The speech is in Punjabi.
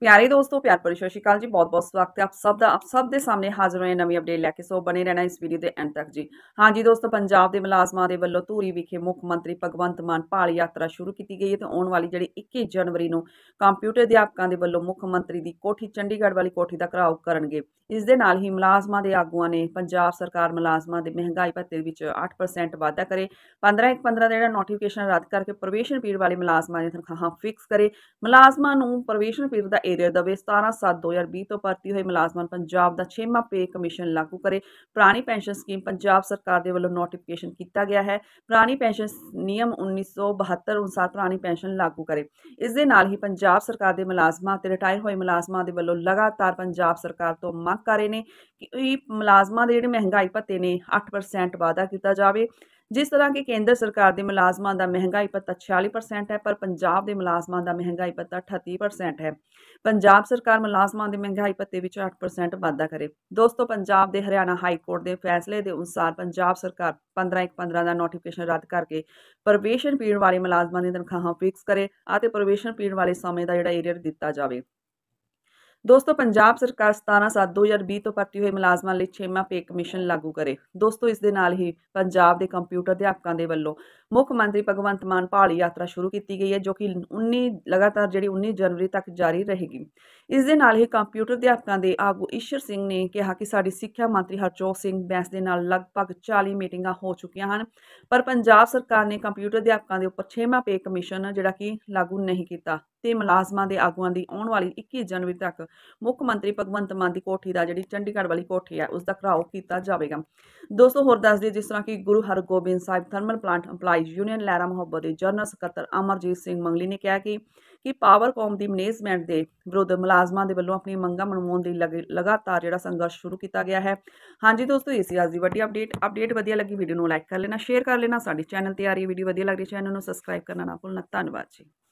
ਪਿਆਰੇ ਦੋਸਤੋ ਪਿਆਰ ਭਰੀ ਸਤਿ ਸ਼੍ਰੀ ਜੀ ਬਹੁਤ ਬਹੁਤ ਸਵਾਗਤ ਹੈ ਆਪ ਸਭ ਦਾ ਆਪ ਸਭ ਦੇ ਸਾਹਮਣੇ ਹਾਜ਼ਰ ਹੋਏ ਨਵੀਂ ਅਪਡੇਟ ਲੈ ਕੇ ਸੋ ਬਣੇ ਰਹਿਣਾ ਇਸ ਵੀਡੀਓ ਦੇ ਐਂਡ ਤੱਕ ਜੀ ਹਾਂ ਜੀ ਦੋਸਤੋ ਪੰਜਾਬ ਦੇ ਮੁਲਾਜ਼ਮਾਂ ਦੇ ਵੱਲੋਂ ਧੂਰੀ ਵਿਖੇ ਮੁੱਖ ਮੰਤਰੀ ਭਗਵੰਤ ਮਾਨ ਭਾਲ ਯਾਤਰਾ ਸ਼ੁਰੂ ਕੀਤੀ ਗਈ ਹੈ ਤੇ ਆਉਣ ਵਾਲੀ ਜਿਹੜੀ 21 ਜਨਵਰੀ ਨੂੰ ਕੰਪਿਊਟਰ ਅਧਿਆਪਕਾਂ ਦੇ ਵੱਲੋਂ ਮੁੱਖ ਮੰਤਰੀ ਦੀ ਕੋਠੀ ਚੰਡੀਗੜ੍ਹ ਵਾਲੀ ਕੋਠੀ ਦਾ ਘਰਾਓ ਕਰਨਗੇ ਇਸ ਦੇ ਨਾਲ ਹੀ ਮੁਲਾਜ਼ਮਾਂ ਦੇ ਆਗੂਆਂ ਨੇ ਪੰਜਾਬ ਸਰਕਾਰ ਮੁਲਾਜ਼ਮਾਂ ਦੇ ਮਹਿੰਗਾਈ ਭੱਤੇ ਵਿੱਚ 8% ਵਾਧਾ ਕਰੇ 15 ਇੱਕ 15 ਦਾ ਜਿਹੜਾ ਨੋਟੀਫਿਕੇਸ਼ਨ ਰੱਦ ਕਰਕੇ ਪ੍ਰਵੇਸ਼ਨ ਪੀੜ ਵਾਲੇ ਮੁਲਾਜ਼ਮਾਂ ਦੀਆਂ ਤਨਖਾਹਾਂ ਫਿਕਸ ਕਰੇ ਮੁਲਾਜ਼ਮਾਂ ਨੂੰ ਪ੍ਰਵੇਸ਼ਨ ਪੀੜ ਦਾ ਏਰੀਆ ਵੇ 17/7/2020 ਤੋਂ ਭਰਤੀ ਹੋਏ ਮੁਲਾਜ਼ਮਾਂ ਪੰਜਾਬ ਦਾ 6ਵਾਂ ਪੇ ਕਮਿਸ਼ਨ ਲਾਗੂ ਕਰੇ ਪੁਰਾਣੀ ਪੈਨਸ਼ਨ ਸਕੀਮ ਪੰਜਾਬ ਸਰਕਾਰ ਦੇ ਵੱਲੋਂ ਨੋਟੀਫਿਕੇਸ਼ਨ ਕੀਤਾ ਗਿਆ ਹੈ ਪੁਰਾਣੀ ਪੈਨਸ਼ਨ ਨਿਯਮ 1972 ਅਨੁਸਾਰ ਪੁਰਾਣੀ ਪੈਨਸ਼ਨ ਲਾਗੂ ਕਰੇ ਇਸ ਦੇ ਨਾਲ ਹੀ ਪੰਜਾਬ ਸਰਕਾਰ ਦੇ ਮੁਲਾਜ਼ਮਾਂ ਤੇ ਰਿਟਾਇਰ ਹੋਏ ਮੁਲਾਜ਼ਮਾਂ ਦੇ ਵੱਲੋਂ ਲਗਾਤਾਰ ਪੰਜਾਬ ਸਰਕਾਰ ਤੋਂ ਮੰਗ ਕਰ ਰਹੇ ਨੇ ਕਿ ਇਹ ਮੁਲਾਜ਼ਮਾਂ ਦੇ ਜਿਹੜੇ ਮਹਿੰਗਾਈ ਭੱਤੇ ਨੇ 8% ਵਾਅਦਾ ਕੀਤਾ ਜਾਵੇ ਜਿਸ ਤਰ੍ਹਾਂ ਕਿ ਕੇਂਦਰ ਸਰਕਾਰ ਦੇ ਮੁਲਾਜ਼ਮਾਂ ਦਾ ਮਹਿੰਗਾਈ ਭੱਤਾ 46% ਹੈ ਪਰ ਪੰਜਾਬ ਦੇ ਮੁਲਾਜ਼ਮਾਂ ਦਾ ਮਹਿੰਗਾਈ ਭੱਤਾ 38% ਹੈ ਪੰਜਾਬ ਸਰਕਾਰ ਮੁਲਾਜ਼ਮਾਂ ਦੇ ਮਹਿੰਗਾਈ ਭੱਤੇ ਵਿੱਚ 8% ਵਾਧਾ ਕਰੇ ਦੋਸਤੋ ਪੰਜਾਬ ਦੇ ਹਰਿਆਣਾ ਹਾਈ ਕੋਰਟ ਦੇ ਫੈਸਲੇ ਦੇ ਅਨੁਸਾਰ ਪੰਜਾਬ ਸਰਕਾਰ 15 15 ਦਾ ਨੋਟੀਫਿਕੇਸ਼ਨ ਰੱਦ ਕਰਕੇ ਪਰਵੇਸ਼ਨ ਪੀਣ ਵਾਲੇ ਮੁਲਾਜ਼ਮਾਂ ਦੀਆਂ ਤਨਖਾਹਾਂ ਫਿਕਸ ਕਰੇ ਅਤੇ ਪਰਵੇਸ਼ਨ ਪੀਣ ਵਾਲੇ ਸਮੇਂ ਦਾ ਜਿਹੜਾ ਏਰੀਅਰ ਦਿੱਤਾ ਜਾਵੇ ਦੋਸਤੋ ਪੰਜਾਬ ਸਰਕਾਰ 17 7 2020 ਤੋਂ ਭਰਤੀ ਹੋਏ ਮੁਲਾਜ਼ਮਾਂ ਲਈ 6ਵਾਂ ਪੇ ਕਮਿਸ਼ਨ ਲਾਗੂ ਕਰੇ ਦੋਸਤੋ ਇਸ ਦੇ ਨਾਲ ਹੀ ਪੰਜਾਬ ਦੇ ਕੰਪਿਊਟਰ ਅਧਿਆਪਕਾਂ ਦੇ ਵੱਲੋਂ ਮੁੱਖ ਮੰਤਰੀ ਭਗਵੰਤ ਮਾਨ ਪਾਲ ਯਾਤਰਾ ਸ਼ੁਰੂ ਕੀਤੀ ਗਈ ਹੈ ਜੋ ਕਿ 19 ਲਗਾਤਾਰ ਜਿਹੜੀ 19 ਜਨਵਰੀ ਤੱਕ ਜਾਰੀ ਰਹੇਗੀ ਇਸ ਦੇ ਨਾਲ ਹੀ ਕੰਪਿਊਟਰ ਅਧਿਆਪਕਾਂ ਦੇ ਆਗੂ ਈਸ਼ਰ ਸਿੰਘ ਨੇ ਕਿਹਾ ਕਿ ਸਾਡੀ ਸਿੱਖਿਆ ਮੰਤਰੀ ਹਰਜੋਤ ਸਿੰਘ ਬੈਂਸ ਦੇ ਨਾਲ ਲਗਭਗ 40 ਮੀਟਿੰਗਾਂ ਹੋ ਚੁੱਕੀਆਂ ਹਨ ਪਰ ਪੰਜਾਬ ਸਰਕਾਰ ਨੇ ਕੰਪਿਊਟਰ ਅਧਿਆਪਕਾਂ ਦੇ ਉੱਪਰ 6ਵਾਂ ਪੇ ਕਮਿਸ਼ਨ ਜਿਹੜਾ ਕਿ ਲਾਗੂ ਨਹੀਂ ਕੀਤਾ ਤੇ ਮੁਲਾਜ਼ਮਾਂ ਦੇ ਆਗੂਆਂ ਦੀ ਆਉਣ ਵਾਲੀ 21 ਜਨਵਰੀ ਤੱਕ ਮੁੱਖ ਮੰਤਰੀ ਭਗਵੰਤ ਮਾਨ ਦੀ ਕੋਠੀ ਦਾ ਜਿਹੜੀ ਚੰਡੀਗੜ੍ਹ ਵਾਲੀ ਕੋਠੀ ਹੈ ਉਸ ਦਾ ਘਰਾਓ ਕੀਤਾ ਜਾਵੇਗਾ ਦੋਸਤੋ ਹੋਰ ਦੱਸ ਦਈਏ ਜਿਸ ਤਰ੍ਹਾਂ ਕਿ Guru Hargobind Sahib thermal plant employees union Lehra Mohabbat ਦੇ ਜਨਰਲ ਸਕੱਤਰ ਅਮਰਜੀਤ ਸਿੰਘ ਮੰਗਲੀ ਨੇ ਕਿਹਾ ਕਿ ਕਿ ਪਾਵਰ ਦੀ ਮੈਨੇਜਮੈਂਟ ਦੇ ਵਿਰੁੱਧ ਮੁਲਾਜ਼ਮਾਂ ਦੇ ਵੱਲੋਂ ਆਪਣੀ ਮੰਗਾਂ ਮਨਮੋਹਣ ਦੀ ਲਗਾਤਾਰ ਜਿਹੜਾ ਸੰਘਰਸ਼ ਸ਼ੁਰੂ ਕੀਤਾ ਗਿਆ ਹੈ ਹਾਂਜੀ ਦੋਸਤੋ ਇਹ ਸੀ ਅੱਜ ਦੀ ਵੱਡੀ ਅਪਡੇਟ ਅਪਡੇਟ ਵਧੀਆ ਲੱਗੀ ਵੀਡੀਓ ਨੂੰ ਲਾਈਕ ਕਰ ਲੈਣਾ ਸ਼ੇਅਰ ਕਰ ਲੈਣਾ ਸਾਡੇ ਚੈਨਲ ਤੇ ਆ ਰਹੀ ਵੀਡੀਓ ਵਧੀਆ ਲੱਗ ਰਹੀ ਚੈਨਲ ਨੂੰ ਸਬਸਕ੍ਰਾਈਬ ਕਰਨਾ ਨਾ ਭੁੱਲਣਾ ਧੰਨਵਾਦ ਜੀ